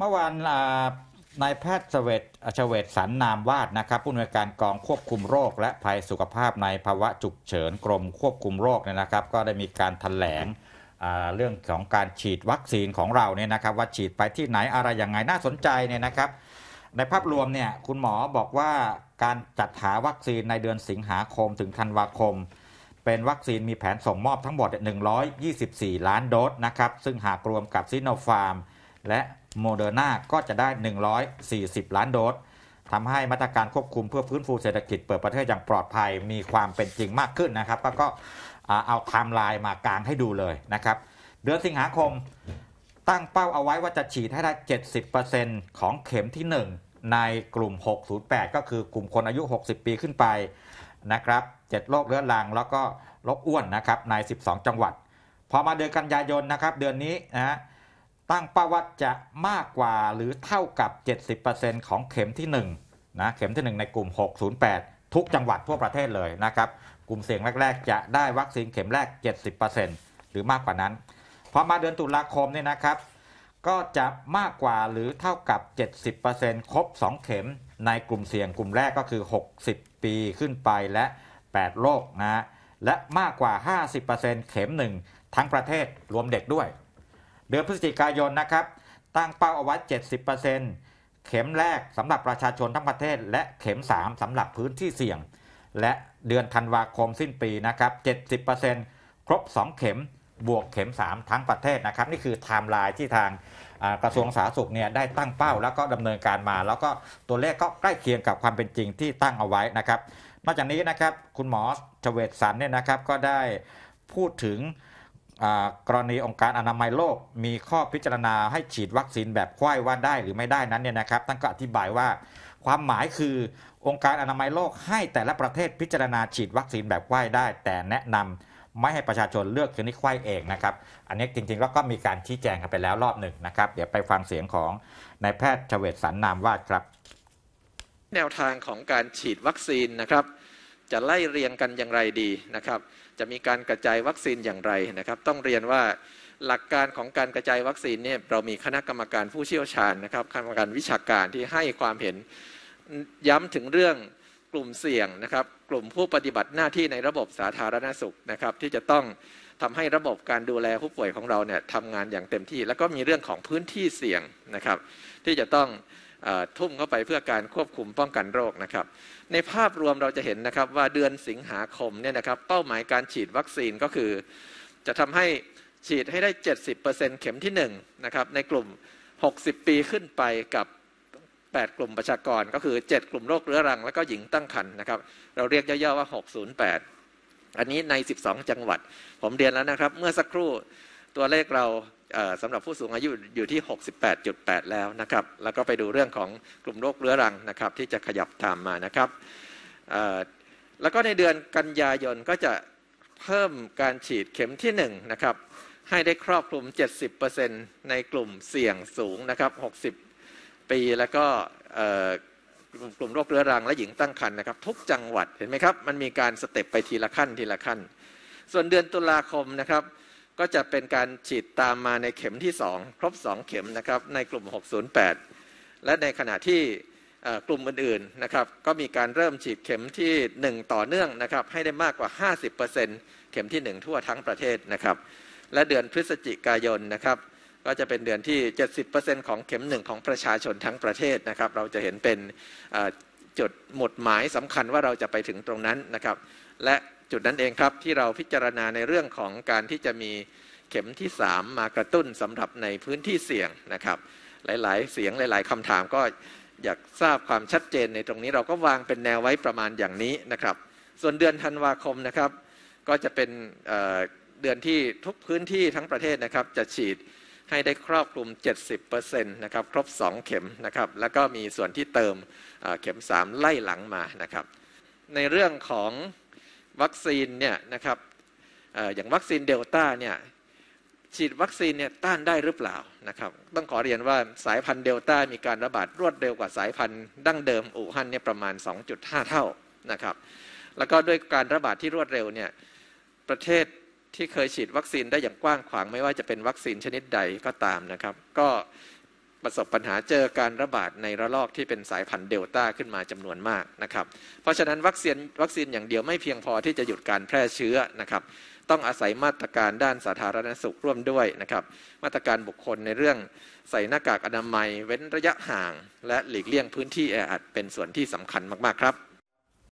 เมื่อวานนายแพทย์เสวตเฉวตสันนามวาดนะครับ ผู้อำนวยการกองควบคุมโรค และภัยสุขภาพในภาวะฉุกเฉินกรมควบคุมโรคเนี่ยนะครับ ก็ได้มีการถแถลง เรื่องของการฉีดวัคซีนของเราเนี่ยนะครับ ว่าฉีดไปที่ไหนอะไรยังไงน่าสนใจเนี่ยนะครับ ในภาพรวมเนี่ยคุณหมอบอกว่าการจัดหาวัคซีนในเดือนสิงหาคม ถึงธันวาคม เป็นวัคซีนมีแผนส่งมอบทั้งหมด124ล้านโดสนะครับ ซึ่งหากรวมกับซิโนฟาร์ม และโมเดอร์นา ก็จะได้ 140 ล้านโดสทำให้มาตรการควบคุมเพื่อฟื้นฟูเศรษฐกิจเปิดประเทศอย่างปลอดภัย มีความเป็นจริงมากขึ้นนะครับ แล้วก็เอาไทม์ไลน์มากลางให้ดูเลยนะครับ เดือนสิงหาคม ตั้งเป้าเอาไว้ว่าจะฉีดให้ได้ 70%ของเข็มที่1 ในกลุ่ม 608 ก็คือกลุ่มคนอายุ 60 ปีขึ้นไปนะครับ 7โรคเรื้อรังแล้วก็โรคอ้วนนะครับ ใน 12 จังหวัด พอมาเดือนกันยายนนะครับ เดือนนี้นะตั้งเป้าว่าจะมากกว่าหรือเท่ากับ 70%ของเข็มที่1นะเข็มที่1 ในกลุ่ม608 ทุกจังหวัดทั่วประเทศเลยนะครับกลุ่มเสี่ยงแรก ๆ จะได้วัคซีนเข็มแรก 70%หรือมากกว่านั้นพอมาเดือนตุลาคมเนี่ยนะครับ ก็จะมากกว่าหรือเท่ากับ 70%ครบ2 เข็มในกลุ่มเสี่ยงกลุ่มแรกก็คือ 60 ปีขึ้นไปและ 8โรคนะและมากกว่า 50%เข็ม 1 ทั้งประเทศรวมเด็กด้วยเดือนพฤศจิกายนนะครับตั้งเป้าเอาไว้70%เข็มแรกสำหรับประชาชนทั้งประเทศ และเข็ม 3สำหรับพื้นที่เสี่ยง และเดือนธันวาคมสิ้นปีนะครับ 70%ครบ 2 เข็มบวกเข็ม 3 ทั้งประเทศนะครับ นี่คือไทม์ไลน์ที่ทางกระทรวงสาธารณสุขเนี่ยได้ตั้งเป้าแล้วก็ดำเนินการมา แล้วก็ตัวเลขก็ใกล้เคียงกับความเป็นจริงที่ตั้งเอาไว้นะครับนอกจากนี้นะครับคุณหมอชเวตสันเนี่ยนะครับ ก็ได้พูดถึงกรณีองค์การอนามัยโลกมีข้อพิจารณาให้ฉีดวัคซีนแบบควายว่าได้หรือไม่ได้นั้นเนี่ยนะครับท่านก็อธิบายว่าความหมายคือองค์การอนามัยโลกให้แต่ละประเทศพิจารณาฉีดวัคซีนแบบควายได้ แต่แนะนำไม่ให้ประชาชนเลือกชนิดควายเองนะครับ อันนี้จริงๆแล้วก็มีการชี้แจงกันไปแล้วรอบหนึ่งนะครับเดี๋ยวไปฟังเสียงของนายแพทย์เฉวตสันนามวาดครับ แนวทางของการฉีดวัคซีนนะครับจะไล่เรียงกันอย่างไรดีนะครับ จะมีการกระจายวัคซีนอย่างไรนะครับ ต้องเรียนว่าหลักการของการกระจายวัคซีนเนี่ยเรามีคณะกรรมการผู้เชี่ยวชาญนะครับคณะกรรมการวิชาการที่ให้ความเห็นย้ำถึงเรื่องกลุ่มเสี่ยงนะครับ กลุ่มผู้ปฏิบัติหน้าที่ในระบบสาธารณสุขนะครับ ที่จะต้องทำให้ระบบการดูแลผู้ป่วยของเราเนี่ยทำงานอย่างเต็มที่ แล้วก็มีเรื่องของพื้นที่เสี่ยงนะครับ ที่จะต้องทุ่มเข้าไปเพื่อการควบคุมป้องกันโรคนะครับ ในภาพรวมเราจะเห็นนะครับว่าเดือนสิงหาคมเนี่ยนะครับเป้าหมายการฉีดวัคซีนก็คือจะทำให้ฉีดให้ได้70%เข็มที่ 1 นะครับ ในกลุ่ม 60 ปีขึ้นไปกับ 8 กลุ่มประชากรก็คือ 7 กลุ่มโรคเรื้อรัง และก็หญิงตั้งครรภ์นนะครับ เราเรียกย่อๆว่า 608 อันนี้ใน 12 จังหวัด ผมเรียนแล้วนะครับเมื่อสักครู่ตัวเลขเราสำหรับผู้สูงอายุอยู่ที่ 68.8 แล้วนะครับ แล้วก็ไปดูเรื่องของกลุ่มโรคเรื้อรังนะครับ ที่จะขยับตามมานะครับ แล้วก็ในเดือนกันยายนก็จะเพิ่มการฉีดเข็มที่1นะครับให้ได้ครอบคลุม 70%ในกลุ่มเสี่ยงสูงนะครับ 60 ปี แล้วก็กลุ่มโรคเรื้อรังและหญิงตั้งครรภ์นะครับทุกจังหวัด เห็นไหมครับ มันมีการสเต็ปไปทีละขั้นทีละขั้น ส่วนเดือนตุลาคมนะครับก็จะเป็นการฉีดตามมาในเข็มที่ 2 ครบ2 เข็มนะครับในกลุ่ม 608 และในขณะที่กลุ่มอื่นๆนะครับก็มีการเริ่มฉีดเข็มที่ 1 ต่อเนื่องนะครับให้ได้มากกว่า 50%เข็มที่ 1 ทั่วทั้งประเทศนะครับและเดือนพฤศจิกายนนะครับก็จะเป็นเดือนที่ 70%ของเข็มหนึ่งของประชาชนทั้งประเทศนะครับเราจะเห็นเป็นจุดหมดหมายสำคัญว่าเราจะไปถึงตรงนั้นนะครับและจุดนั้นเองครับที่เราพิจารณาในเรื่องของการที่จะมีเข็มที่ 3 มากระตุ้นสำหรับในพื้นที่เสี่ยงนะครับหลายๆ เสียงหลาย ๆคำถามก็อยากทราบความชัดเจนในตรงนี้เราก็วางเป็นแนวไว้ประมาณอย่างนี้นะครับส่วนเดือนธันวาคมนะครับก็จะเป็นเเดือนที่ทุกพื้นที่ทั้งประเทศนะครับจะฉีดให้ได้ครอบคลุม70%นะครับครบ2เข็มนะครับแล้วก็มีส่วนที่เติมเข็ม3ไล่หลังมานะครับในเรื่องของวัคซีนเนี่ยนะครับอย่างวัคซีนเดลต้าเนี่ยฉีดวัคซีนเนี่ยต้านได้หรือเปล่านะครับ ต้องขอเรียนว่าสายพันธุ์เดลต้า มีการระบาดรวดเร็วกว่าสายพันธุ์ดั้งเดิมอู่ฮั่นเนี่ยประมาณ 2.5 เท่านะครับ แล้วก็ด้วยการระบาดที่รวดเร็วเนี่ยประเทศที่เคยฉีดวัคซีนได้อย่างกว้างขวางไม่ว่าจะเป็นวัคซีนชนิดใดก็ตามนะครับ ก็ประสบปัญหาเจอการระบาดในระลอกที่เป็นสายพันธุ์เดลต้าขึ้นมาจำนวนมากนะครับเพราะฉะนั้นวัคซีนวัคซีนอย่างเดียวไม่เพียงพอที่จะหยุดการแพร่เชื้อนะครับต้องอาศัยมาตรการด้านสาธารณสุขร่วมด้วยนะครับมาตรการบุคคลในเรื่องใส่หน้ากากอนามัย เว้นระยะห่าง และหลีกเลี่ยงพื้นที่แออัด เป็นส่วนที่สำคัญมาก ๆ ครับ